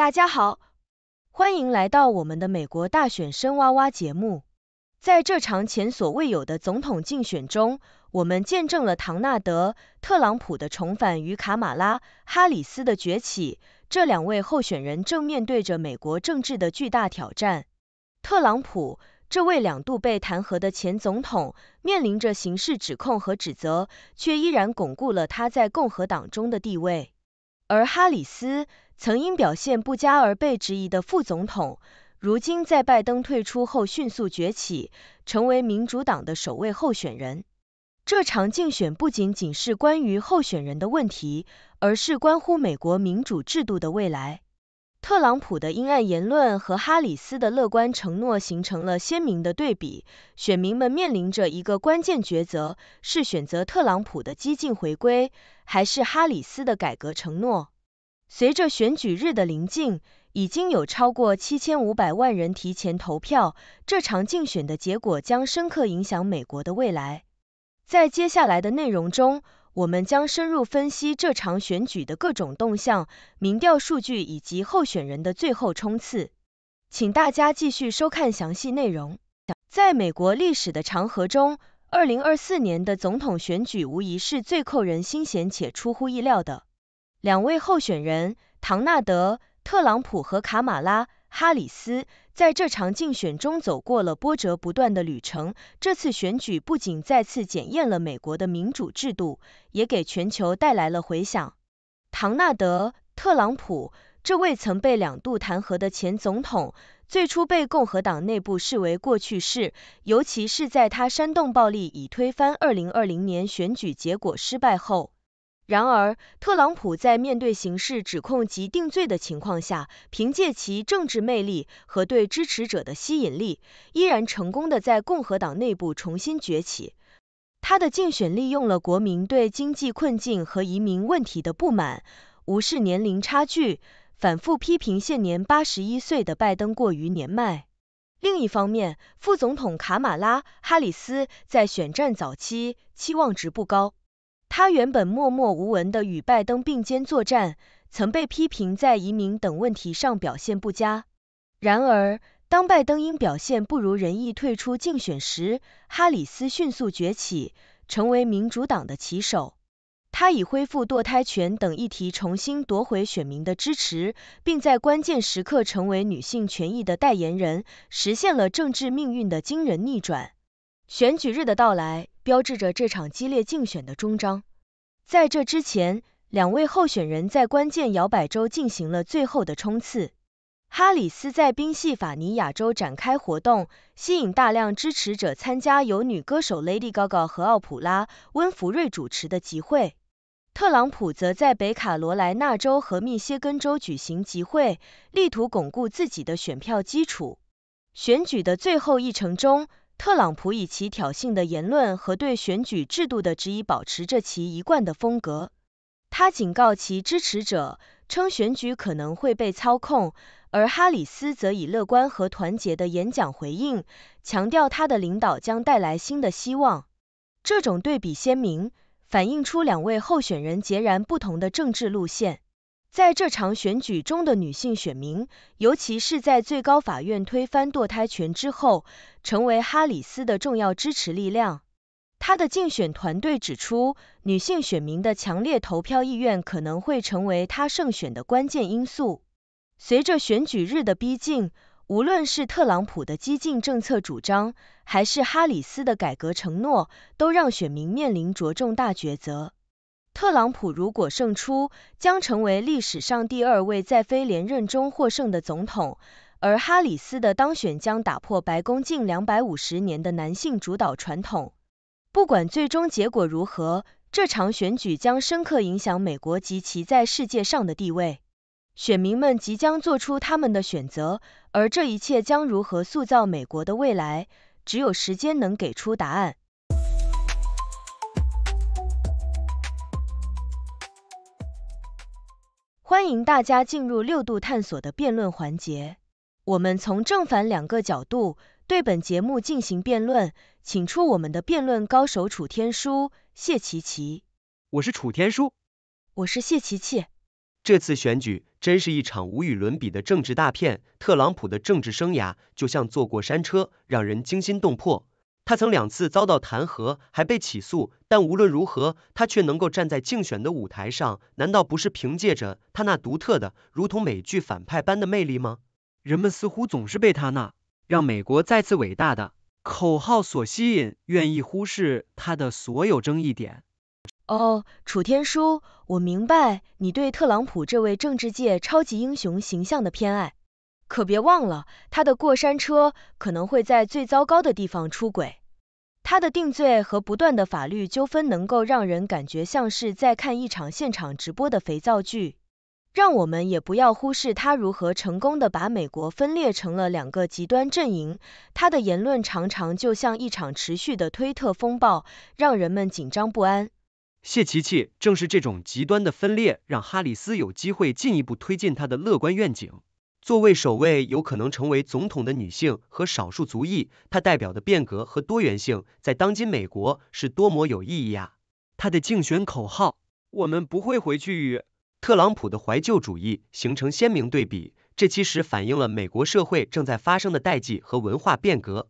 大家好，欢迎来到我们的美国大选深挖挖节目。在这场前所未有的总统竞选中，我们见证了唐纳德·特朗普的重返与卡马拉·哈里斯的崛起。这两位候选人正面对着美国政治的巨大挑战。特朗普，这位两度被弹劾的前总统，面临着刑事指控和指责，却依然巩固了他在共和党中的地位。而哈里斯。曾因表现不佳而被质疑的副总统，如今在拜登退出后迅速崛起，成为民主党的首位候选人。这场竞选不仅仅是关于候选人的问题，而是关乎美国民主制度的未来。特朗普的阴暗言论和哈里斯的乐观承诺形成了鲜明的对比，选民们面临着一个关键抉择：是选择特朗普的激进回归，还是哈里斯的改革承诺？随着选举日的临近，已经有超过七千五百万人提前投票。这场竞选的结果将深刻影响美国的未来。在接下来的内容中，我们将深入分析这场选举的各种动向、民调数据以及候选人的最后冲刺。请大家继续收看详细内容。在美国历史的长河中，二零二四年的总统选举无疑是最扣人心弦且出乎意料的。两位候选人唐纳德·特朗普和卡马拉·哈里斯在这场竞选中走过了波折不断的旅程。这次选举不仅再次检验了美国的民主制度，也给全球带来了回响。唐纳德·特朗普，这位曾被两度弹劾的前总统，最初被共和党内部视为过去式，尤其是在他煽动暴力以推翻2020年选举结果失败后。然而，特朗普在面对刑事指控及定罪的情况下，凭借其政治魅力和对支持者的吸引力，依然成功的在共和党内部重新崛起。他的竞选利用了国民对经济困境和移民问题的不满，无视年龄差距，反复批评现年八十一岁的拜登过于年迈。另一方面，副总统卡马拉·哈里斯在选战早期期望值不高。他原本默默无闻地与拜登并肩作战，曾被批评在移民等问题上表现不佳。然而，当拜登因表现不如人意退出竞选时，哈里斯迅速崛起，成为民主党的旗手。他以恢复堕胎权等议题重新夺回选民的支持，并在关键时刻成为女性权益的代言人，实现了政治命运的惊人逆转。选举日的到来。标志着这场激烈竞选的终章。在这之前，两位候选人在关键摇摆州进行了最后的冲刺。哈里斯在宾夕法尼亚州展开活动，吸引大量支持者参加由女歌手 Lady Gaga 和奥普拉·温弗瑞主持的集会。特朗普则在北卡罗来纳州和密歇根州举行集会，力图巩固自己的选票基础。选举的最后一程中，特朗普以其挑衅的言论和对选举制度的质疑，保持着其一贯的风格。他警告其支持者称选举可能会被操控，而哈里斯则以乐观和团结的演讲回应，强调他的领导将带来新的希望。这种对比鲜明，反映出两位候选人截然不同的政治路线。在这场选举中的女性选民，尤其是在最高法院推翻堕胎权之后，成为哈里斯的重要支持力量。她的竞选团队指出，女性选民的强烈投票意愿可能会成为她胜选的关键因素。随着选举日的逼近，无论是特朗普的激进政策主张，还是哈里斯的改革承诺，都让选民面临着重大抉择。特朗普如果胜出，将成为历史上第二位在非连任中获胜的总统，而哈里斯的当选将打破白宫近两百五十年的男性主导传统。不管最终结果如何，这场选举将深刻影响美国及其在世界上的地位。选民们即将做出他们的选择，而这一切将如何塑造美国的未来，只有时间能给出答案。欢迎大家进入六度探索的辩论环节。我们从正反两个角度对本节目进行辩论，请出我们的辩论高手楚天舒、谢琪琪。我是楚天舒，我是谢琪琪。这次选举真是一场无与伦比的政治大片，特朗普的政治生涯就像坐过山车，让人惊心动魄。他曾两次遭到弹劾，还被起诉，但无论如何，他却能够站在竞选的舞台上，难道不是凭借着他那独特的、如同美剧反派般的魅力吗？人们似乎总是被他那让美国再次伟大的口号所吸引，愿意忽视他的所有争议点。哦，楚天舒，我明白你对特朗普这位政治界超级英雄形象的偏爱，可别忘了他的过山车可能会在最糟糕的地方出轨。他的定罪和不断的法律纠纷能够让人感觉像是在看一场现场直播的肥皂剧，让我们也不要忽视他如何成功的把美国分裂成了两个极端阵营。他的言论常常就像一场持续的推特风暴，让人们紧张不安。谢奇奇正是这种极端的分裂，让哈里斯有机会进一步推进他的乐观愿景。作为首位有可能成为总统的女性和少数族裔，她代表的变革和多元性，在当今美国是多么有意义啊！她的竞选口号“我们不会回去”与特朗普的怀旧主义形成鲜明对比，这其实反映了美国社会正在发生的代际和文化变革。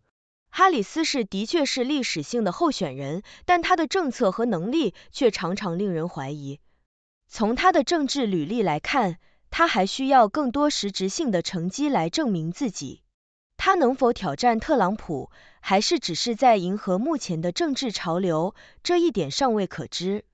哈里斯是的确是历史性的候选人，但她的政策和能力却常常令人怀疑。从她的政治履历来看，他还需要更多实质性的成绩来证明自己。他能否挑战特朗普，还是只是在迎合目前的政治潮流，这一点尚未可知。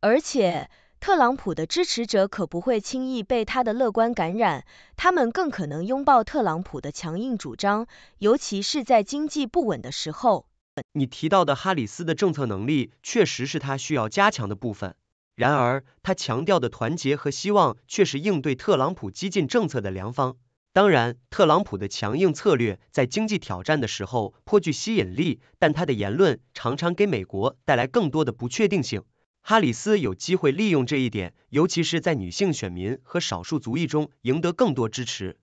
而且，特朗普的支持者可不会轻易被他的乐观感染，他们更可能拥抱特朗普的强硬主张，尤其是在经济不稳的时候。你提到的哈里斯的政策能力，确实是他需要加强的部分。然而，他强调的团结和希望却是应对特朗普激进政策的良方。当然，特朗普的强硬策略在经济挑战的时候颇具吸引力，但他的言论常常给美国带来更多的不确定性。哈里斯有机会利用这一点，尤其是在女性选民和少数族裔中赢得更多支持。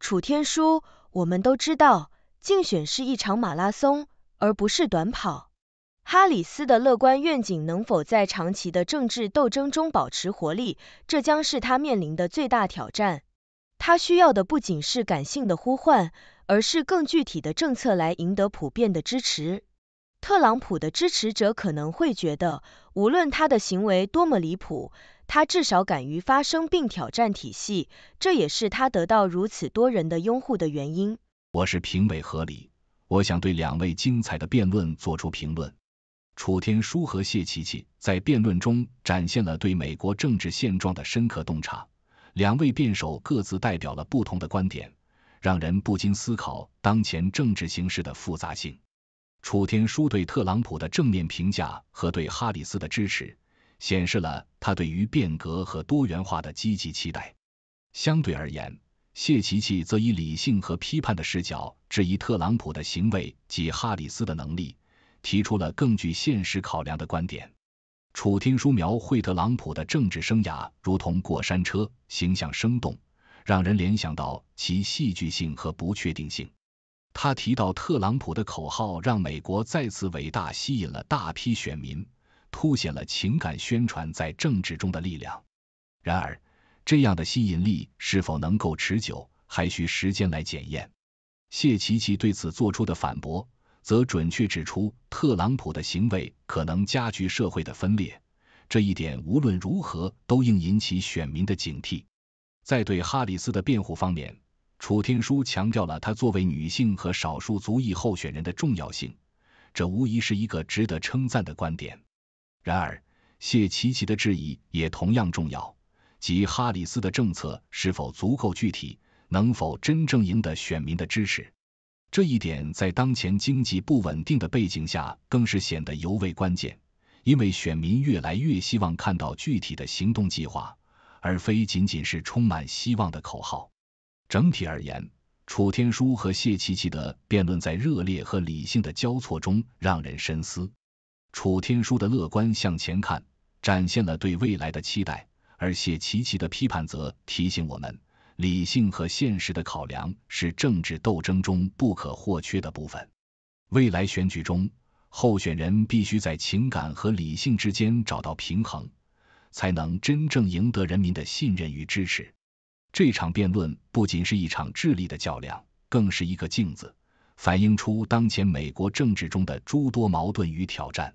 楚天舒，我们都知道，竞选是一场马拉松，而不是短跑。哈里斯的乐观愿景能否在长期的政治斗争中保持活力，这将是他面临的最大挑战。他需要的不仅是感性的呼唤，而是更具体的政策来赢得普遍的支持。特朗普的支持者可能会觉得，无论他的行为多么离谱，他至少敢于发声并挑战体系，这也是他得到如此多人的拥护的原因。我是评委何理，我想对两位精彩的辩论做出评论。楚天舒和谢琪琪在辩论中展现了对美国政治现状的深刻洞察。两位辩手各自代表了不同的观点，让人不禁思考当前政治形势的复杂性。楚天舒对特朗普的正面评价和对哈里斯的支持，显示了他对于变革和多元化的积极期待。相对而言，谢琪琪则以理性和批判的视角质疑特朗普的行为及哈里斯的能力。提出了更具现实考量的观点。楚天书描绘特朗普的政治生涯如同过山车，形象生动，让人联想到其戏剧性和不确定性。他提到特朗普的口号“让美国再次伟大”吸引了大批选民，凸显了情感宣传在政治中的力量。然而，这样的吸引力是否能够持久，还需时间来检验。谢奇奇对此做出的反驳。则准确指出，特朗普的行为可能加剧社会的分裂，这一点无论如何都应引起选民的警惕。在对哈里斯的辩护方面，楚天舒强调了她作为女性和少数族裔候选人的重要性，这无疑是一个值得称赞的观点。然而，谢奇奇的质疑也同样重要，即哈里斯的政策是否足够具体，能否真正赢得选民的支持。这一点在当前经济不稳定的背景下，更是显得尤为关键。因为选民越来越希望看到具体的行动计划，而非仅仅是充满希望的口号。整体而言，楚天书和谢琪琪的辩论在热烈和理性的交错中，让人深思。楚天书的乐观向前看，展现了对未来的期待；而谢琪琪的批判，则提醒我们。理性和现实的考量是政治斗争中不可或缺的部分。未来选举中，候选人必须在情感和理性之间找到平衡，才能真正赢得人民的信任与支持。这场辩论不仅是一场智力的较量，更是一个镜子，反映出当前美国政治中的诸多矛盾与挑战。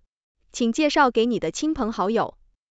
请介绍给你的亲朋好友。